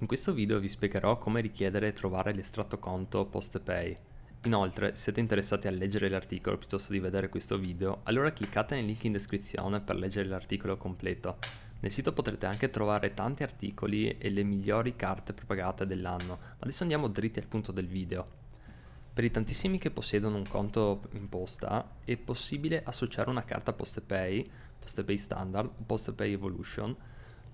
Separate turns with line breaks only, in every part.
In questo video vi spiegherò come richiedere e trovare l'estratto conto PostPay. Inoltre, se siete interessati a leggere l'articolo piuttosto di vedere questo video, allora cliccate nel link in descrizione per leggere l'articolo completo. Nel sito potrete anche trovare tanti articoli e le migliori carte propagate dell'anno, ma adesso andiamo dritti al punto del video. Per i tantissimi che possiedono un conto in posta, è possibile associare una carta PostPay, PostPay Standard o PostPay Evolution,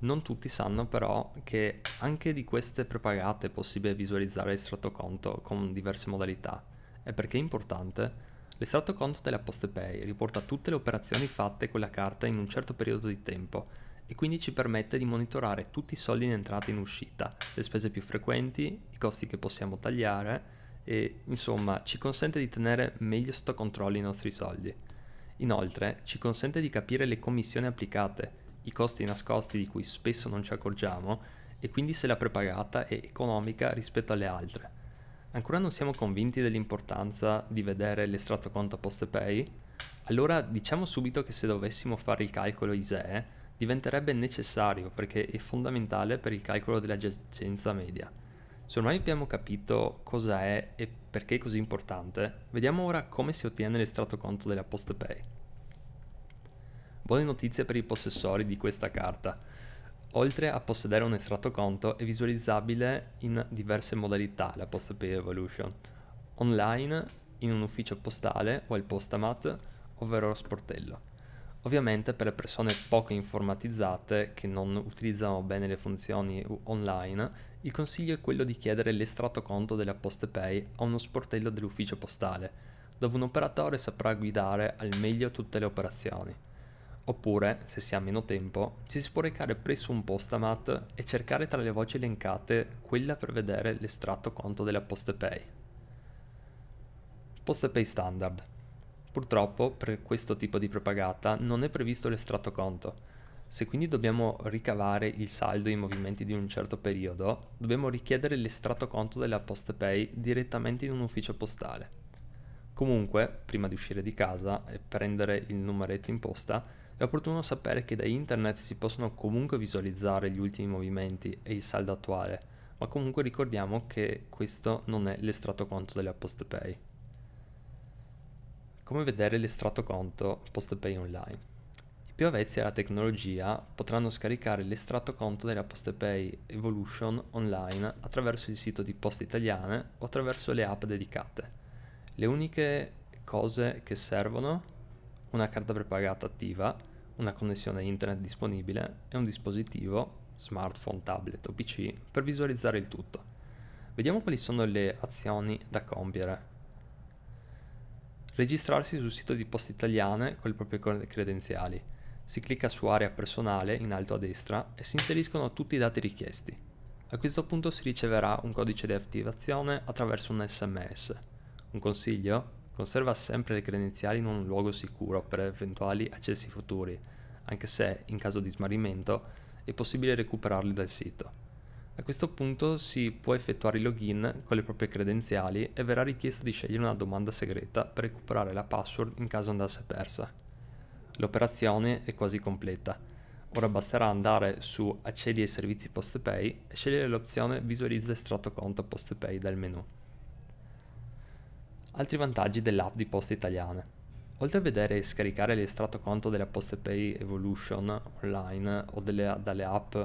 non tutti sanno però che anche di queste prepagate è possibile visualizzare l'estratto conto con diverse modalità. E perché è importante? L'estratto conto della PostePay riporta tutte le operazioni fatte con la carta in un certo periodo di tempo e quindi ci permette di monitorare tutti i soldi in entrata e in uscita, le spese più frequenti, i costi che possiamo tagliare e insomma ci consente di tenere meglio sotto controllo i nostri soldi. Inoltre ci consente di capire le commissioni applicate i costi nascosti di cui spesso non ci accorgiamo e quindi se la prepagata è economica rispetto alle altre. Ancora non siamo convinti dell'importanza di vedere l'estratto conto post pay? Allora diciamo subito che se dovessimo fare il calcolo ISEE diventerebbe necessario perché è fondamentale per il calcolo della giacenza media. Se ormai abbiamo capito cosa è e perché è così importante, vediamo ora come si ottiene l'estratto conto della post pay. Buone notizie per i possessori di questa carta. Oltre a possedere un estratto conto, è visualizzabile in diverse modalità la posta pay evolution. Online, in un ufficio postale o al postamat, ovvero lo sportello. Ovviamente per le persone poco informatizzate che non utilizzano bene le funzioni online, il consiglio è quello di chiedere l'estratto conto della Poste a uno sportello dell'ufficio postale, dove un operatore saprà guidare al meglio tutte le operazioni. Oppure, se si ha meno tempo, ci si può recare presso un postamat e cercare tra le voci elencate quella per vedere l'estratto conto della PostePay. PostePay Standard. Purtroppo, per questo tipo di propagata non è previsto l'estratto conto. Se quindi dobbiamo ricavare il saldo e i movimenti di un certo periodo, dobbiamo richiedere l'estratto conto della PostePay direttamente in un ufficio postale. Comunque, prima di uscire di casa e prendere il numeretto in posta, è opportuno sapere che da internet si possono comunque visualizzare gli ultimi movimenti e il saldo attuale, ma comunque ricordiamo che questo non è l'estratto conto della PostPay. Come vedere l'estratto conto PostPay online? I più avvezzi alla tecnologia potranno scaricare l'estratto conto della PostPay Evolution online attraverso il sito di Poste Italiane o attraverso le app dedicate. Le uniche cose che servono una carta prepagata attiva, una connessione internet disponibile e un dispositivo, smartphone, tablet o PC, per visualizzare il tutto. Vediamo quali sono le azioni da compiere. Registrarsi sul sito di Poste Italiane con le proprie credenziali. Si clicca su Area personale in alto a destra e si inseriscono tutti i dati richiesti. A questo punto si riceverà un codice di attivazione attraverso un sms. Un consiglio? Conserva sempre le credenziali in un luogo sicuro per eventuali accessi futuri, anche se, in caso di smarrimento, è possibile recuperarli dal sito. A questo punto si può effettuare il login con le proprie credenziali e verrà richiesto di scegliere una domanda segreta per recuperare la password in caso andasse persa. L'operazione è quasi completa. Ora basterà andare su Accedi ai servizi PostPay e scegliere l'opzione Visualizza estratto conto PostPay dal menu. Altri vantaggi dell'app di Poste Italiane. Oltre a vedere e scaricare l'estratto conto della PostePay Evolution online o delle, dalle app,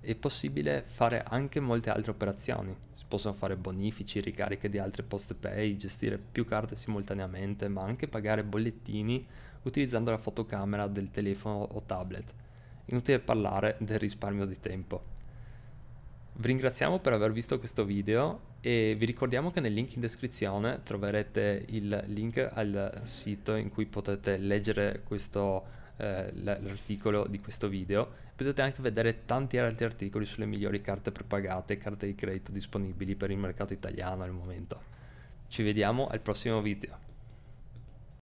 è possibile fare anche molte altre operazioni. Si possono fare bonifici, ricariche di altre PostePay, gestire più carte simultaneamente, ma anche pagare bollettini utilizzando la fotocamera del telefono o tablet. Inutile parlare del risparmio di tempo. Vi ringraziamo per aver visto questo video e vi ricordiamo che nel link in descrizione troverete il link al sito in cui potete leggere eh, l'articolo di questo video. Potete anche vedere tanti altri articoli sulle migliori carte prepagate e carte di credito disponibili per il mercato italiano al momento. Ci vediamo al prossimo video.